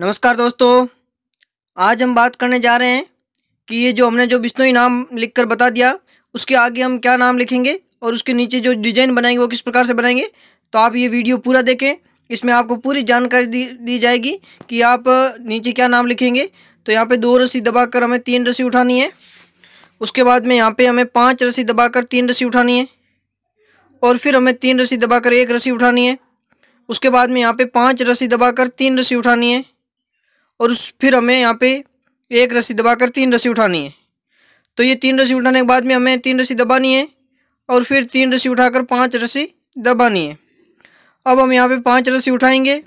नमस्कार दोस्तों आज हम बात करने जा रहे हैं कि ये जो हमने जो बिश्नोई नाम लिख कर बता दिया उसके आगे हम क्या नाम लिखेंगे और उसके नीचे जो डिजाइन बनाएंगे वो किस प्रकार से बनाएंगे तो आप ये वीडियो पूरा देखें इसमें आपको पूरी जानकारी दी दी जाएगी कि आप नीचे क्या नाम लिखेंगे तो यहाँ पे दो रस्सी दबा कर हमें तीन रस्सी उठानी है उसके बाद में यहाँ पे हमें पाँच रस्सी दबा कर तीन रस्सी उठानी है और फिर हमें तीन रस्सी दबा कर एक रस्सी उठानी है उसके बाद में यहाँ पे पाँच रस्सी दबा कर तीन रस्सी उठानी है और उस फिर हमें यहाँ पे एक रस्सी दबाकर तीन रस्सी उठानी है तो ये तीन रस्सी उठाने के बाद में हमें तीन रस्सी दबानी है और फिर तीन रस्सी उठाकर पाँच रस्सी दबानी है अब हम यहाँ पे पाँच रस्सी उठाएंगे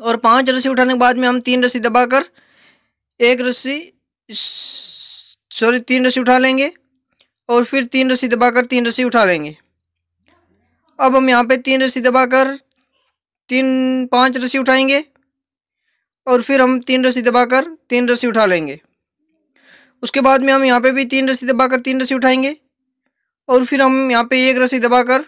और पाँच रस्सी उठाने के बाद में हम तीन रस्सी दबाकर एक रस्सी सॉरी तीन रस्सी उठा लेंगे और फिर तीन रस्सी दबाकर तीन रस्सी उठा लेंगे अब हम यहाँ पे तीन रस्सी दबाकर तीन पाँच रस्सी उठाएंगे और फिर हम तीन रस्सी दबाकर तीन रस्सी उठा लेंगे उसके बाद में हम यहाँ पे भी तीन रस्सी दबाकर तीन रस्सी उठाएंगे और फिर हम यहाँ पे एक रस्सी दबाकर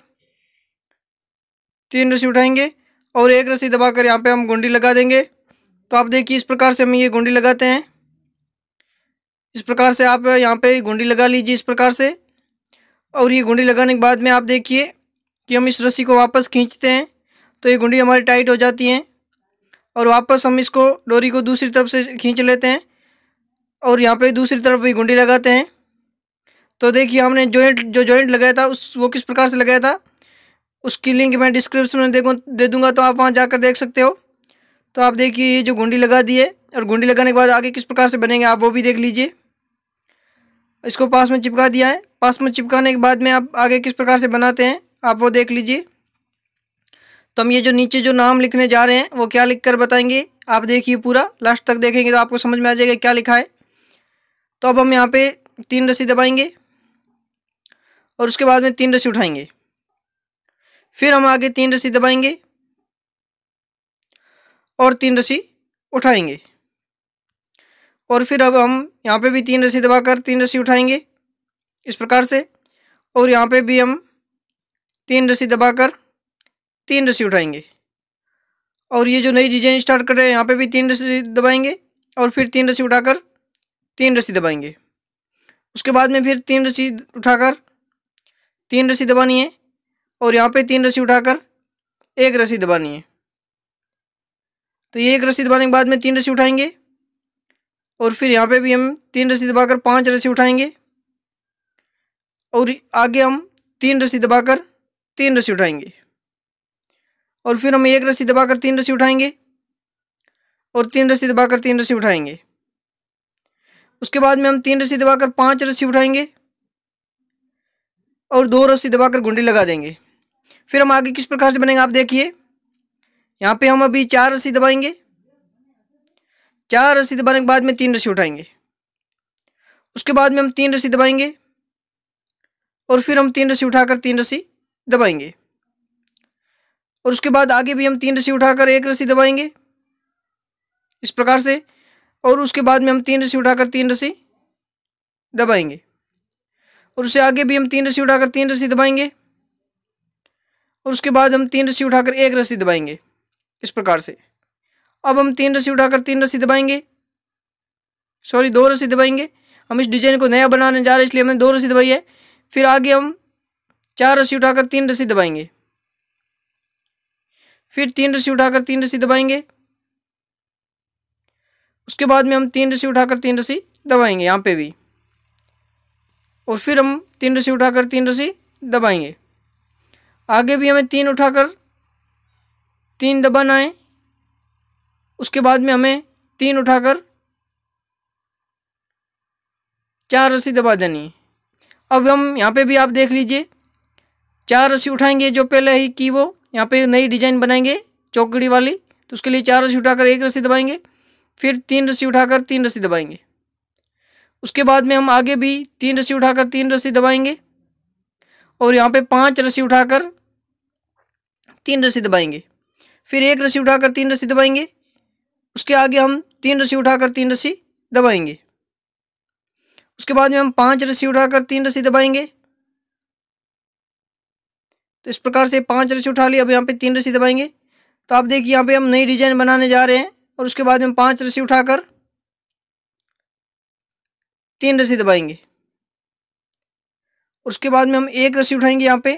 तीन रस्सी उठाएंगे और एक रस्सी दबाकर यहाँ पे हम गुंडी लगा देंगे तो आप देखिए इस प्रकार से हम ये गुंडी लगाते हैं इस प्रकार से आप यहाँ पे गुंडी लगा लीजिए इस प्रकार से और ये गुंडी लगाने के बाद में आप देखिए कि हम इस रस्सी को वापस खींचते हैं तो ये गुंडी हमारी टाइट हो जाती हैं और वापस हम इसको डोरी को दूसरी तरफ से खींच लेते हैं और यहाँ पे दूसरी तरफ भी घुंडी लगाते हैं तो देखिए हमने जॉइंट जो जॉइंट लगाया था उस वो किस प्रकार से लगाया था उसकी लिंक मैं डिस्क्रिप्शन में देखूँ दे दूँगा तो आप वहाँ जाकर देख सकते हो तो आप देखिए ये जो घुंडी लगा दी है और घुंडी लगाने के बाद आगे किस प्रकार से बनेंगे आप वो भी देख लीजिए इसको पास में चिपका दिया है पास में चिपकाने के बाद में आप आगे किस प्रकार से बनाते हैं आप वो देख लीजिए तो हम ये जो नीचे जो नाम लिखने जा रहे हैं वो क्या लिख कर बताएंगे आप देखिए पूरा लास्ट तक देखेंगे तो आपको समझ में आ जाएगा क्या लिखा है तो अब हम यहाँ पे तीन रस्सी दबाएंगे और उसके बाद में तीन रस्सी उठाएंगे फिर हम आगे तीन रस्सी दबाएंगे और तीन रस्सी उठाएंगे और फिर अब हम यहाँ पे भी तीन रस्सी दबाकर तीन रस्सी उठाएंगे इस प्रकार से और यहाँ पे भी हम तीन रस्सी दबाकर तीन रस्सी उठाएंगे और ये जो नई डिजाइन स्टार्ट कर रहे हैं यहाँ पे भी तीन रस्सी दबाएंगे और फिर तीन रस्सी उठाकर तीन रस्सी दबाएंगे उसके बाद में फिर तीन रस्सी उठाकर तीन रस्सी दबानी है और यहाँ पे तीन रस्सी उठाकर एक रस्सी दबानी है तो ये एक रस्सी दबाने के बाद में तीन रस्सी उठाएंगे और फिर यहाँ पे भी हम तीन रस्सी दबाकर पांच रस्सी उठाएंगे और आगे हम तीन रस्सी दबाकर तीन रस्सी उठाएंगे और फिर हम एक रस्सी दबाकर तीन रस्सी उठाएंगे और तीन रस्सी दबाकर तीन रस्सी उठाएंगे उसके बाद में हम तीन रस्सी दबाकर पांच रस्सी उठाएंगे और दो रस्सी दबाकर गुंडी लगा देंगे फिर हम आगे किस प्रकार से बनेंगे आप देखिए यहाँ पे हम अभी चार रस्सी दबाएंगे चार रस्सी दबाने के बाद में तीन रस्सी उठाएंगे उसके बाद में हम तीन रस्सी दबाएंगे और फिर हम तीन रस्सी उठाकर तीन रस्सी दबाएंगे और उसके बाद आगे भी हम तीन रस्सी उठाकर एक रस्सी दबाएंगे इस प्रकार से और उसके बाद में हम तीन रस्सी उठाकर तीन रस्सी दबाएंगे और उससे आगे भी हम तीन रस्सी उठाकर तीन रस्सी दबाएंगे और उसके बाद हम तीन रस्सी उठाकर एक रस्सी दबाएंगे इस प्रकार से अब हम तीन रस्सी उठाकर तीन रस्सी दबाएंगे सॉरी दो रस्सी दबाएंगे हम इस डिजाइन को नया बनाने जा रहे हैं इसलिए हमने दो रस्सी दबाई है फिर आगे हम चार रस्सी उठाकर तीन रस्सी दबाएंगे फिर तीन रस्सी उठाकर तीन रस्सी दबाएंगे उसके बाद में हम तीन रस्सी उठाकर तीन रस्सी दबाएंगे यहाँ पे भी और फिर हम तीन रस्सी उठाकर तीन रस्सी दबाएंगे आगे भी हमें तीन उठाकर तीन दबाना है उसके बाद में हमें तीन उठाकर चार रस्सी दबा देनी है अब हम यहाँ पे भी आप देख लीजिए चार रस्सी उठाएंगे जो पहले ही की वो यहाँ पे नई डिजाइन बनाएंगे चौकड़ी वाली तो उसके लिए चार रस्सी उठाकर एक रस्सी दबाएंगे फिर तीन रस्सी उठाकर तीन रस्सी दबाएंगे उसके बाद में हम आगे भी तीन रस्सी उठाकर तीन रस्सी दबाएंगे और यहाँ पे पांच रस्सी उठाकर तीन रस्सी दबाएंगे फिर एक रस्सी उठाकर तीन रस्सी दबाएंगे उसके आगे हम तीन रस्सी उठाकर तीन रस्सी दबाएंगे उसके बाद में हम पांच रस्सी उठाकर तीन रस्सी दबाएंगे तो इस प्रकार से पाँच रस्सी उठा ली अब यहाँ पे तीन रस्सी दबाएंगे तो आप देखिए यहाँ पे हम नई डिजाइन बनाने जा रहे हैं और उसके बाद में पाँच रस्सी उठाकर तीन रस्सी दबाएंगे उसके बाद में हम एक रस्सी उठाएंगे यहाँ पे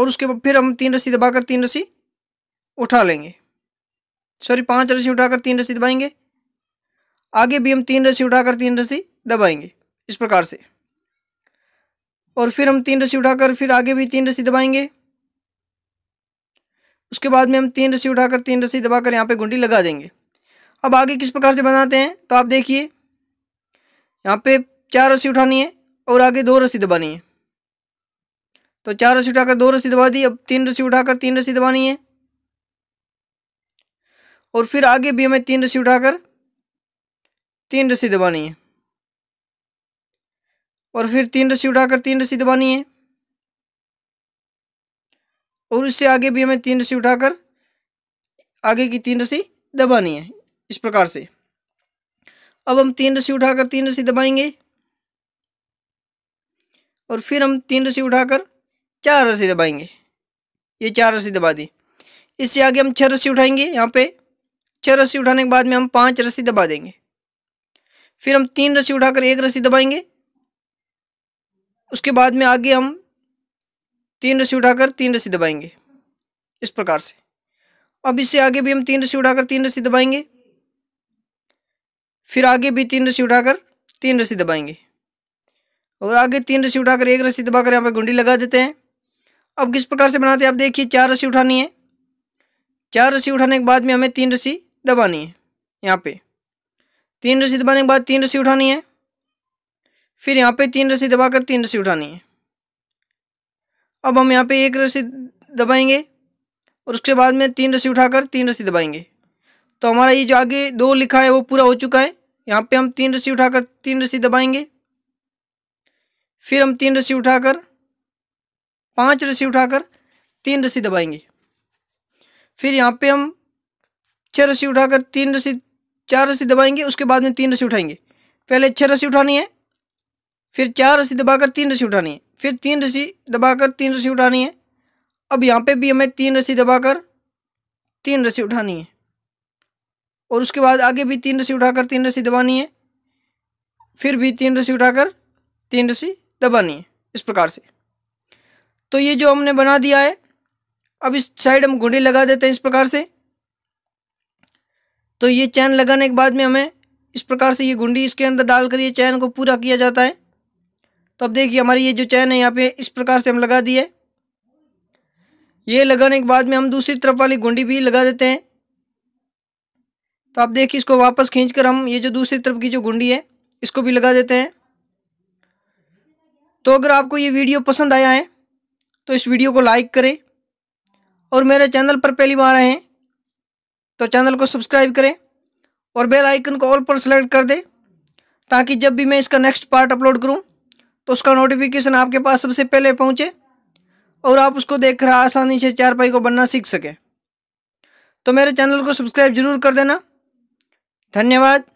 और उसके बाद फिर हम तीन रस्सी दबाकर तीन रस्सी उठा लेंगे सॉरी पांच रस्सी उठाकर तीन रस्सी दबाएंगे आगे भी हम तीन रस्सी उठाकर तीन रस्सी दबाएंगे इस प्रकार से और फिर हम तीन रस्सी उठाकर फिर आगे भी तीन रस्सी दबाएंगे उसके बाद में हम तीन रस्सी उठाकर तीन रस्सी दबाकर यहाँ पे गुंडी लगा देंगे अब आगे किस प्रकार से बनाते हैं तो आप देखिए यहाँ पे चार रस्सी उठानी है और आगे दो रस्सी दबानी है तो चार रस्सी उठाकर दो रस्सी दबा दी अब तीन रस्सी उठाकर तीन रस्सी दबानी है और फिर आगे भी हमें तीन रस्सी उठाकर तीन रस्सी दबानी है और फिर तीन रस्सी उठाकर तीन रस्सी दबानी है और उससे आगे भी हमें तीन रस्सी उठाकर आगे की तीन रस्सी दबानी है इस प्रकार से अब हम तीन रस्सी उठाकर तीन रस्सी दबाएंगे और फिर हम तीन रस्सी उठाकर चार रस्सी दबाएंगे ये चार रस्सी दबा दी इससे आगे हम छः रस्सी उठाएंगे यहाँ पे छह रस्सी उठाने के बाद में हम पांच रस्सी दबा देंगे फिर हम तीन रस्सी उठाकर एक रस्सी दबाएंगे उसके बाद में आगे हम तीन रस्सी उठाकर तीन रस्सी दबाएंगे इस प्रकार से अब इससे आगे भी हम तीन रस्सी उठाकर तीन रस्सी दबाएंगे फिर आगे भी तीन रस्सी उठाकर तीन रस्सी दबाएंगे और आगे तीन रस्सी उठाकर एक रस्सी दबाकर यहाँ पर गुंडी लगा देते हैं अब किस प्रकार से बनाते हैं आप देखिए चार रस्सी उठानी है चार रस्सी उठाने के बाद में हमें तीन रस्सी दबानी है यहाँ पे तीन रस्सी दबाने के बाद तीन रस्सी उठानी है फिर यहाँ पे तीन रस्सी दबाकर तीन रस्सी उठानी है अब हम यहाँ पे एक रस्सी दबाएंगे और उसके बाद में तीन रस्सी उठाकर तीन रस्सी दबाएंगे तो हमारा ये जो आगे दो लिखा है वो पूरा हो चुका है यहाँ पे हम तीन रस्सी उठाकर तीन रस्सी दबाएंगे फिर हम तीन रस्सी उठाकर पांच रस्सी उठाकर तीन रस्सी दबाएंगे फिर यहाँ पे हम छः रस्सी उठाकर तीन रस्सी चार रस्सी दबाएंगे उसके बाद में तीन रस्सी उठाएंगे पहले छः रस्सी उठानी है फिर चार रस्सी दबाकर तीन रस्सी उठानी है फिर तीन रस्सी दबाकर तीन रस्सी उठानी है अब यहाँ पे भी हमें तीन रस्सी दबाकर तीन रस्सी उठानी है और उसके बाद आगे भी तीन रस्सी उठाकर तीन रस्सी दबानी है फिर भी तीन रस्सी उठाकर तीन रस्सी दबानी है इस प्रकार से तो ये जो हमने बना दिया है अब इस साइड हम घुंडी लगा देते हैं इस प्रकार से तो ये चैन लगाने के बाद में हमें इस प्रकार से ये घुंडी इसके अंदर डालकर ये चैन को पूरा किया जाता है तो अब देखिए हमारी ये जो चैन है यहाँ पे इस प्रकार से हम लगा दिए ये लगाने के बाद में हम दूसरी तरफ वाली गुंडी भी लगा देते हैं तो आप देखिए इसको वापस खींच कर हम ये जो दूसरी तरफ की जो गुंडी है इसको भी लगा देते हैं तो अगर आपको ये वीडियो पसंद आया है तो इस वीडियो को लाइक करें और मेरे चैनल पर पहली बार आए हैं तो चैनल को सब्सक्राइब करें और बेल आइकन को ऑल पर सेलेक्ट कर दें ताकि जब भी मैं इसका नेक्स्ट पार्ट अपलोड करूँ तो उसका नोटिफिकेशन आपके पास सबसे पहले पहुँचे और आप उसको देखकर आसानी से चार पाई को बनना सीख सकें तो मेरे चैनल को सब्सक्राइब जरूर कर देना धन्यवाद